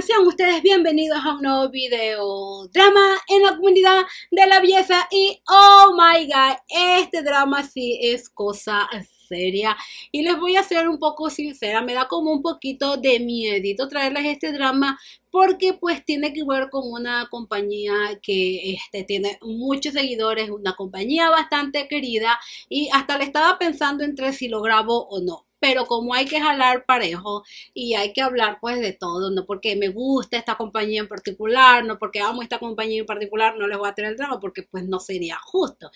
Sean ustedes bienvenidos a un nuevo video drama en la comunidad de la belleza y oh my god, este drama sí es cosa seria y les voy a ser un poco sincera, me da como un poquito de miedo traerles este drama porque pues tiene que ver con una compañía que este, tiene muchos seguidores, una compañía bastante querida y hasta le estaba pensando entre si lo grabo o no pero como hay que jalar parejo y hay que hablar pues de todo, no porque me gusta esta compañía en particular, no porque amo esta compañía en particular, no les voy a tener el drama porque pues no sería justo.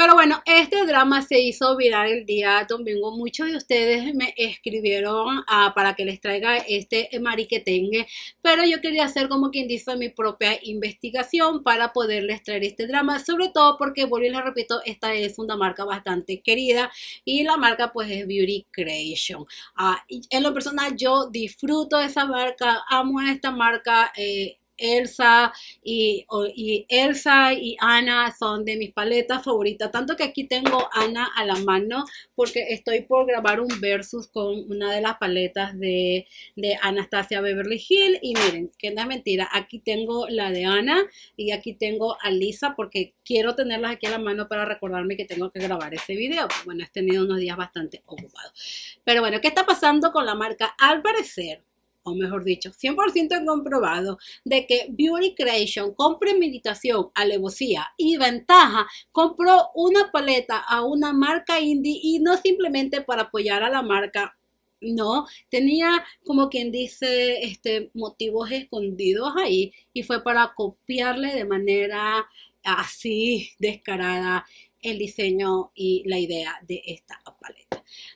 Pero bueno, este drama se hizo viral el día domingo. Muchos de ustedes me escribieron ah, para que les traiga este mariquetengue, pero yo quería hacer como quien dice mi propia investigación para poderles traer este drama, sobre todo porque, vuelvo y les repito, esta es una marca bastante querida y la marca pues es Beauty Creation. Ah, en lo personal yo disfruto de esa marca, amo esta marca, eh, Elsa y, Elsa y Ana son de mis paletas favoritas, tanto que aquí tengo Ana a la mano porque estoy por grabar un versus con una de las paletas de, de Anastasia Beverly Hill y miren, que no es mentira, aquí tengo la de Ana y aquí tengo a Lisa porque quiero tenerlas aquí a la mano para recordarme que tengo que grabar ese video. Bueno, he tenido unos días bastante ocupados. Pero bueno, ¿qué está pasando con la marca? Al parecer, o mejor dicho, 100% comprobado de que Beauty Creation con premeditación, alevosía y ventaja compró una paleta a una marca indie y no simplemente para apoyar a la marca. No, tenía como quien dice este, motivos escondidos ahí y fue para copiarle de manera así descarada el diseño y la idea de esta paleta.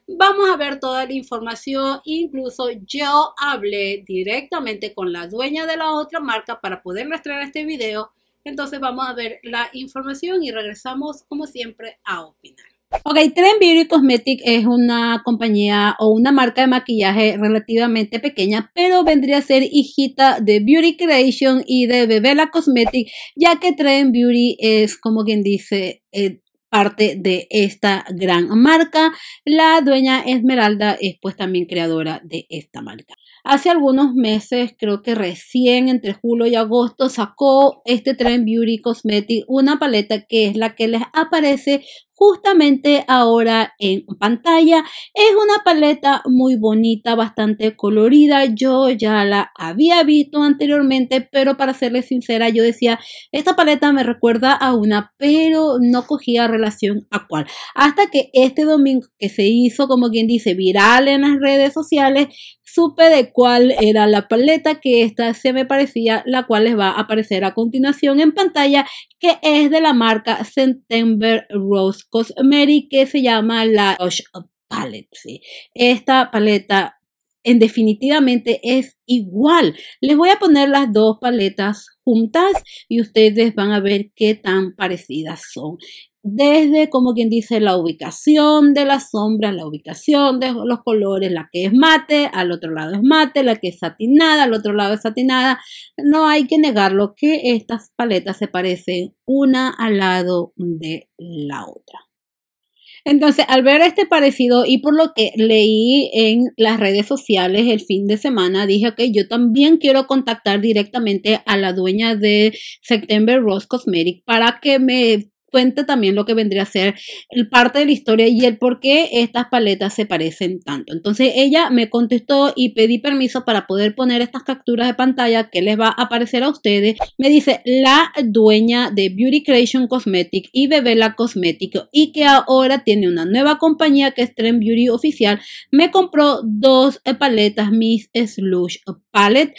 Vamos a ver toda la información, incluso yo hablé directamente con la dueña de la otra marca para poder mostrar este video. Entonces vamos a ver la información y regresamos como siempre a opinar. Ok, Trend Beauty Cosmetic es una compañía o una marca de maquillaje relativamente pequeña, pero vendría a ser hijita de Beauty Creation y de Bebela Cosmetic, ya que Trend Beauty es como quien dice, eh, parte de esta gran marca. La dueña Esmeralda es pues también creadora de esta marca. Hace algunos meses, creo que recién entre julio y agosto, sacó este Trend Beauty Cosmetic una paleta que es la que les aparece justamente ahora en pantalla. Es una paleta muy bonita, bastante colorida. Yo ya la había visto anteriormente, pero para serles sincera, yo decía, esta paleta me recuerda a una, pero no cogía relación a cuál. Hasta que este domingo que se hizo, como quien dice, viral en las redes sociales, supe de cuál era la paleta que esta se me parecía, la cual les va a aparecer a continuación en pantalla, que es de la marca September Rose Cosmetics que se llama la Osh Palette. Esta paleta en definitivamente es igual. Les voy a poner las dos paletas juntas y ustedes van a ver qué tan parecidas son desde, como quien dice, la ubicación de las sombras, la ubicación de los colores, la que es mate, al otro lado es mate, la que es satinada, al otro lado es satinada. No hay que negarlo que estas paletas se parecen una al lado de la otra. Entonces, al ver este parecido y por lo que leí en las redes sociales el fin de semana, dije, que yo también quiero contactar directamente a la dueña de September Rose Cosmetic para que me cuenta también lo que vendría a ser el parte de la historia y el por qué estas paletas se parecen tanto. Entonces ella me contestó y pedí permiso para poder poner estas capturas de pantalla que les va a aparecer a ustedes. Me dice la dueña de Beauty Creation Cosmetic y Bebela Cosmético y que ahora tiene una nueva compañía que es Trend Beauty Oficial. Me compró dos paletas, Miss Slush Palette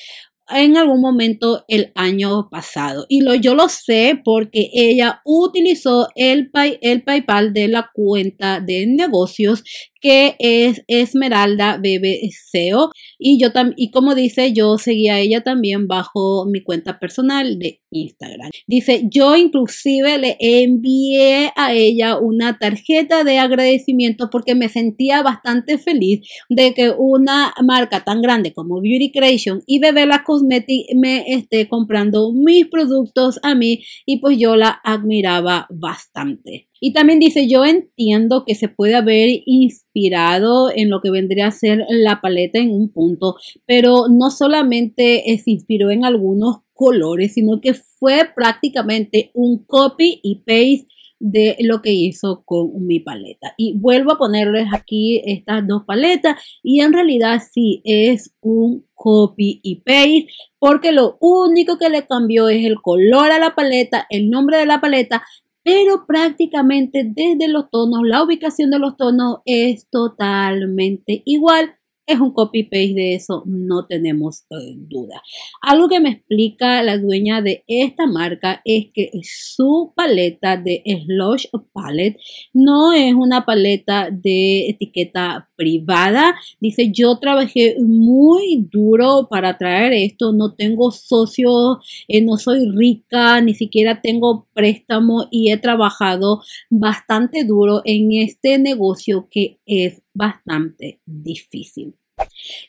en algún momento el año pasado. Y lo, yo lo sé porque ella utilizó el, pay, el PayPal de la cuenta de negocios que es Esmeralda BBCO. Y yo y como dice, yo seguía a ella también bajo mi cuenta personal de Instagram. Dice, yo inclusive le envié a ella una tarjeta de agradecimiento porque me sentía bastante feliz de que una marca tan grande como Beauty Creation y la Cosmetics. me esté comprando mis productos a mí y pues yo la admiraba bastante. Y también dice, yo entiendo que se puede haber inspirado en lo que vendría a ser la paleta en un punto, pero no solamente eh, se inspiró en algunos colores, sino que fue prácticamente un copy y paste de lo que hizo con mi paleta. Y vuelvo a ponerles aquí estas dos paletas y en realidad sí es un copy y paste porque lo único que le cambió es el color a la paleta, el nombre de la paleta pero prácticamente desde los tonos, la ubicación de los tonos es totalmente igual es un copy-paste de eso, no tenemos eh, duda. Algo que me explica la dueña de esta marca es que su paleta de Slush Palette no es una paleta de etiqueta privada. Dice, yo trabajé muy duro para traer esto, no tengo socios, eh, no soy rica, ni siquiera tengo préstamo y he trabajado bastante duro en este negocio que es bastante difícil.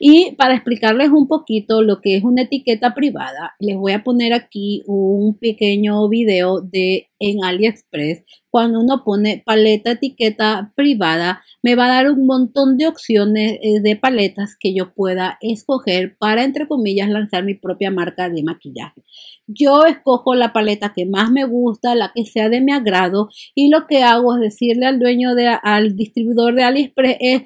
Y para explicarles un poquito lo que es una etiqueta privada, les voy a poner aquí un pequeño video de en AliExpress. Cuando uno pone paleta etiqueta privada, me va a dar un montón de opciones eh, de paletas que yo pueda escoger para, entre comillas, lanzar mi propia marca de maquillaje. Yo escojo la paleta que más me gusta, la que sea de mi agrado, y lo que hago es decirle al dueño, de, al distribuidor de AliExpress, es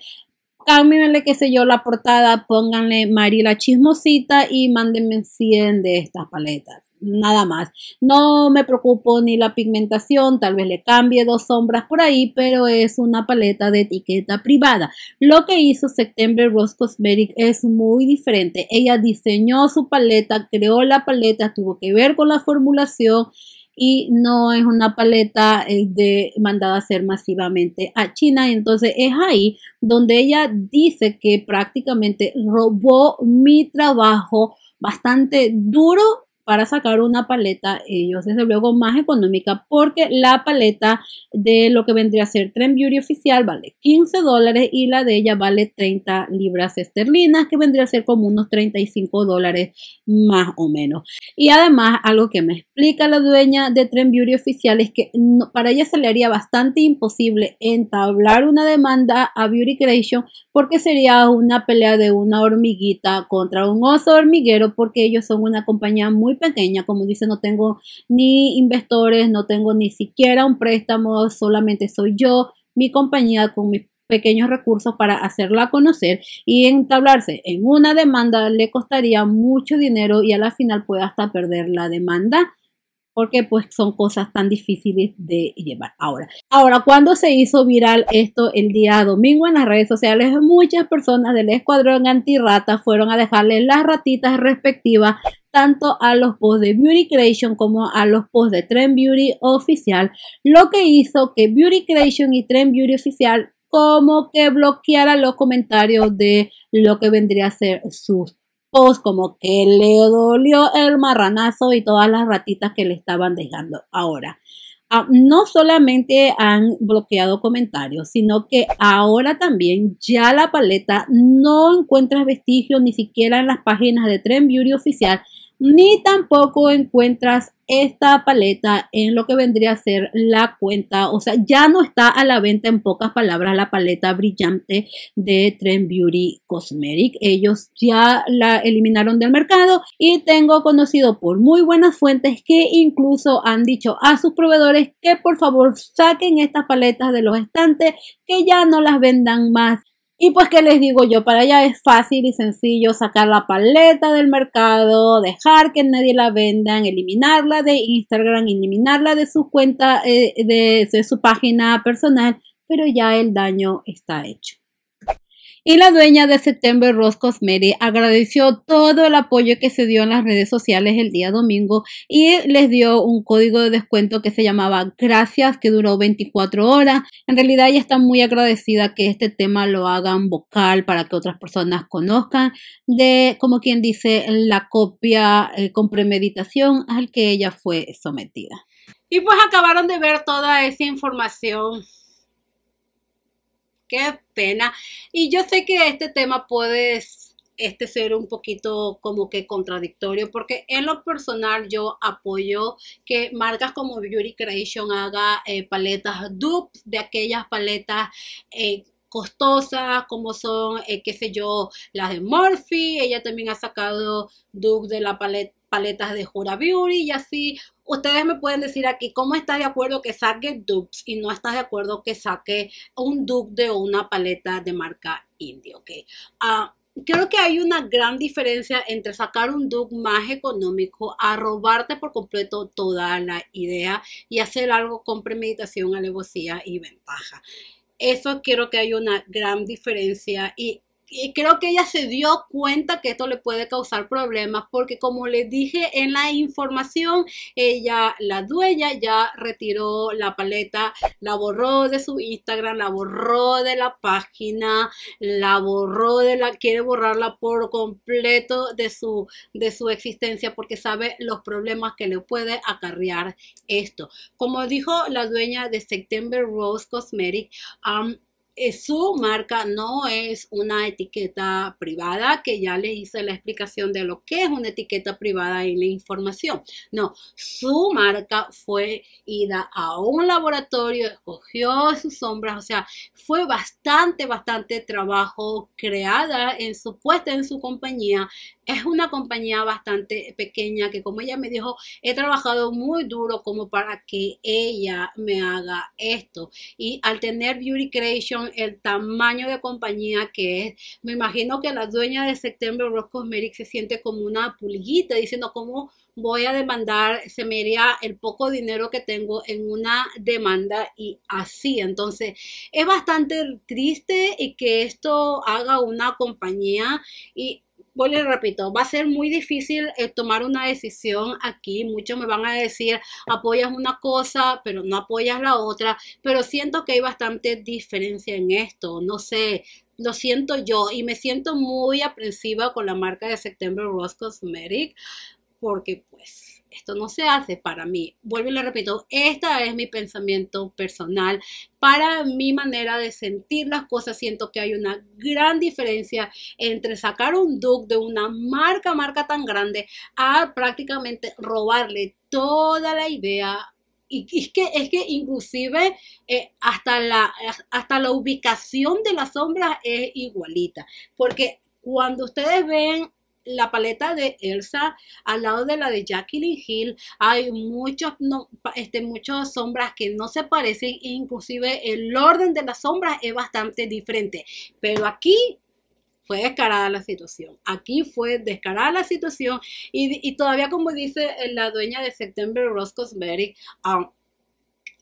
cámbienle, qué sé yo, la portada, pónganle la Chismosita y mándenme 100 de estas paletas. Nada más. No me preocupo ni la pigmentación, tal vez le cambie dos sombras por ahí, pero es una paleta de etiqueta privada. Lo que hizo September Rose Cosmetics es muy diferente. Ella diseñó su paleta, creó la paleta, tuvo que ver con la formulación y no es una paleta eh, de, mandada a hacer masivamente a China. Entonces es ahí donde ella dice que prácticamente robó mi trabajo bastante duro para sacar una paleta, ellos desde luego más económica, porque la paleta de lo que vendría a ser Trend Beauty oficial vale 15 dólares y la de ella vale 30 libras esterlinas, que vendría a ser como unos 35 dólares más o menos. Y además, algo que me explica la dueña de Trend Beauty oficial es que para ella se le haría bastante imposible entablar una demanda a Beauty Creation porque sería una pelea de una hormiguita contra un oso hormiguero porque ellos son una compañía muy pequeña, como dice, no tengo ni inversores, no tengo ni siquiera un préstamo, solamente soy yo, mi compañía con mis pequeños recursos para hacerla conocer y entablarse en una demanda le costaría mucho dinero y a la final puede hasta perder la demanda porque pues son cosas tan difíciles de llevar. Ahora, ahora cuando se hizo viral esto el día domingo en las redes sociales, muchas personas del escuadrón antirrata fueron a dejarle las ratitas respectivas tanto a los posts de Beauty Creation como a los posts de Trend Beauty oficial, lo que hizo que Beauty Creation y Trend Beauty oficial como que bloquearan los comentarios de lo que vendría a ser sus posts, como que le dolió el marranazo y todas las ratitas que le estaban dejando ahora. Ah, no solamente han bloqueado comentarios, sino que ahora también ya la paleta no encuentra vestigios ni siquiera en las páginas de Trend Beauty oficial ni tampoco encuentras esta paleta en lo que vendría a ser la cuenta, o sea, ya no está a la venta en pocas palabras la paleta brillante de Trend Beauty Cosmetic. Ellos ya la eliminaron del mercado y tengo conocido por muy buenas fuentes que incluso han dicho a sus proveedores que por favor saquen estas paletas de los estantes, que ya no las vendan más y pues, ¿qué les digo yo? Para ella es fácil y sencillo sacar la paleta del mercado, dejar que nadie la vendan, eliminarla de Instagram, eliminarla de su cuenta, eh, de su página personal, pero ya el daño está hecho y la dueña de September Rose agradeció todo el apoyo que se dio en las redes sociales el día domingo y les dio un código de descuento que se llamaba Gracias que duró 24 horas. En realidad ella está muy agradecida que este tema lo hagan vocal para que otras personas conozcan de como quien dice la copia eh, con premeditación al que ella fue sometida. Y pues acabaron de ver toda esa información qué pena. Y yo sé que este tema puede este ser un poquito como que contradictorio, porque en lo personal yo apoyo que marcas como Beauty Creation haga eh, paletas dupes de aquellas paletas. Eh, costosas como son, eh, qué sé yo, las de Morphe, ella también ha sacado dupes de la paleta paletas de Jura Beauty y así. Ustedes me pueden decir aquí cómo está de acuerdo que saque dupes y no estás de acuerdo que saque un dupe de una paleta de marca indie, ¿ok? Ah, creo que hay una gran diferencia entre sacar un dupe más económico a robarte por completo toda la idea y hacer algo con premeditación, alevosía y ventaja. Eso quiero que hay una gran diferencia y creo que ella se dio cuenta que esto le puede causar problemas porque como les dije en la información, ella, la dueña, ya retiró la paleta, la borró de su Instagram, la borró de la página, la borró de la, quiere borrarla por completo de su, de su existencia porque sabe los problemas que le puede acarrear esto. Como dijo la dueña de September Rose Cosmetic, um, eh, su marca no es una etiqueta privada, que ya le hice la explicación de lo que es una etiqueta privada en la información. No, su marca fue ida a un laboratorio, escogió sus sombras, o sea, fue bastante, bastante trabajo creada en su puesta en su compañía es una compañía bastante pequeña que como ella me dijo, he trabajado muy duro como para que ella me haga esto. Y al tener Beauty Creation, el tamaño de compañía que es, me imagino que la dueña de September Rose Cosmetics se siente como una pulguita diciendo cómo voy a demandar, se me iría el poco dinero que tengo en una demanda y así. Entonces, es bastante triste y que esto haga una compañía y vuelvo repito, va a ser muy difícil eh, tomar una decisión aquí. Muchos me van a decir, apoyas una cosa, pero no apoyas la otra. Pero siento que hay bastante diferencia en esto. No sé, lo siento yo y me siento muy aprensiva con la marca de September Rose Cosmetic porque pues esto no se hace para mí. Vuelvo y le repito, esta es mi pensamiento personal. Para mi manera de sentir las cosas, siento que hay una gran diferencia entre sacar un duck de una marca, marca tan grande, a prácticamente robarle toda la idea y, es que es que inclusive eh, hasta la hasta la ubicación de las sombras es igualita porque cuando ustedes ven la paleta de Elsa al lado de la de Jacqueline Hill. Hay muchos, este, muchas sombras que no se parecen, inclusive el orden de las sombras es bastante diferente. Pero aquí fue descarada la situación. Aquí fue descarada la situación y, todavía como dice la dueña de September Rose Cosmetic, um,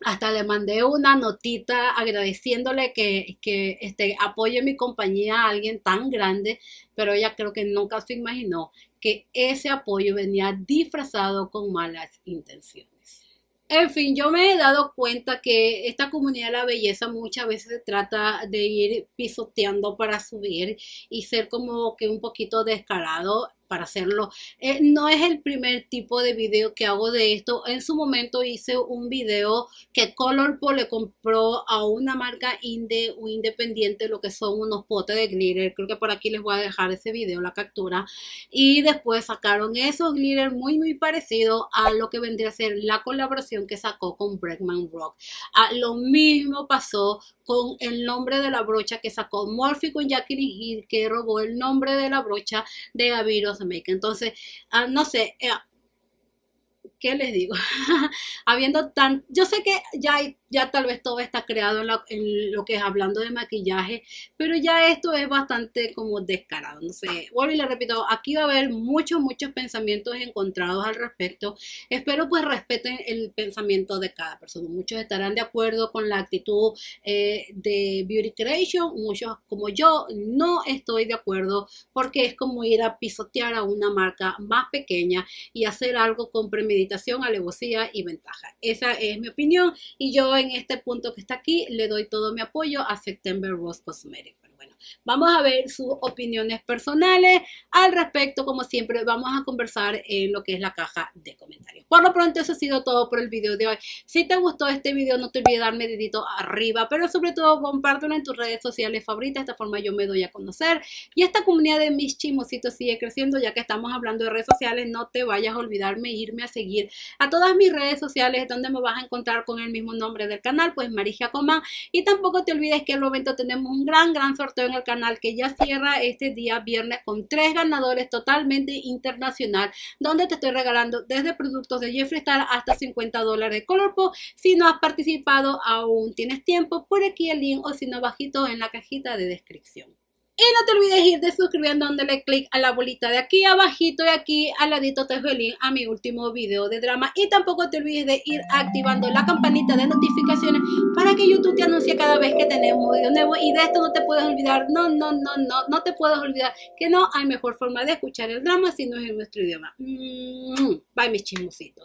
hasta le mandé una notita agradeciéndole que, que este, apoye mi compañía a alguien tan grande, pero ella creo que nunca se imaginó que ese apoyo venía disfrazado con malas intenciones. En fin, yo me he dado cuenta que esta comunidad de la belleza muchas veces se trata de ir pisoteando para subir y ser como que un poquito descarado para hacerlo. Eh, no es el primer tipo de video que hago de esto. En su momento hice un video que Colorpo le compró a una marca indie o independiente lo que son unos potes de glitter. Creo que por aquí les voy a dejar ese video, la captura. Y después sacaron esos glitter muy muy parecido a lo que vendría a ser la colaboración que sacó con Bregman Rock. a ah, lo mismo pasó con el nombre de la brocha que sacó Morphy con Jacqueline Hill que robó el nombre de la brocha de Gaviros América. Entonces, ah, no sé, eh, ¿qué les digo? Habiendo tan, yo sé que ya, ya tal vez todo está creado en, lo que es hablando de maquillaje, pero ya esto es bastante como descarado, no sé. Bueno, y le repito, aquí va a haber muchos, muchos pensamientos encontrados al respecto. Espero pues respeten el pensamiento de cada persona. Muchos estarán de acuerdo con la actitud eh, de Beauty Creation, muchos como yo no estoy de acuerdo porque es como ir a pisotear a una marca más pequeña y hacer algo con premeditación alevosía y ventaja. Esa es mi opinión y yo en este punto que está aquí le doy todo mi apoyo a September Rose Cosmetics. Vamos a ver sus opiniones personales al respecto, como siempre, vamos a conversar en lo que es la caja de comentarios. Por lo pronto, eso ha sido todo por el video de hoy. Si te gustó este video, no te olvides darme dedito arriba, pero sobre todo compártelo en tus redes sociales favoritas, de esta forma yo me doy a conocer y esta comunidad de mis chimositos sigue creciendo, ya que estamos hablando de redes sociales, no te vayas a olvidarme e irme a seguir a todas mis redes sociales donde me vas a encontrar con el mismo nombre del canal, pues Marija Comán y tampoco te olvides que el momento tenemos un gran, gran sorteo en al canal que ya cierra este día viernes con tres ganadores totalmente internacional, donde te estoy regalando desde productos de Jeffree Star hasta 50 dólares de colorpo Si no has participado aún tienes tiempo, por aquí el link o si no bajito en la cajita de descripción. Y no te olvides ir de suscribiendo dándole click a la bolita de aquí abajito y aquí al ladito te dejo el link a mi último video de drama. Y tampoco te olvides de ir activando la campanita de notificaciones para que YouTube te anuncie cada vez que tenemos video nuevo. Y de esto no te puedes olvidar, no, no, no, no, no te puedes olvidar que no hay mejor forma de escuchar el drama si no es en nuestro idioma. Mm, bye mis chismositos.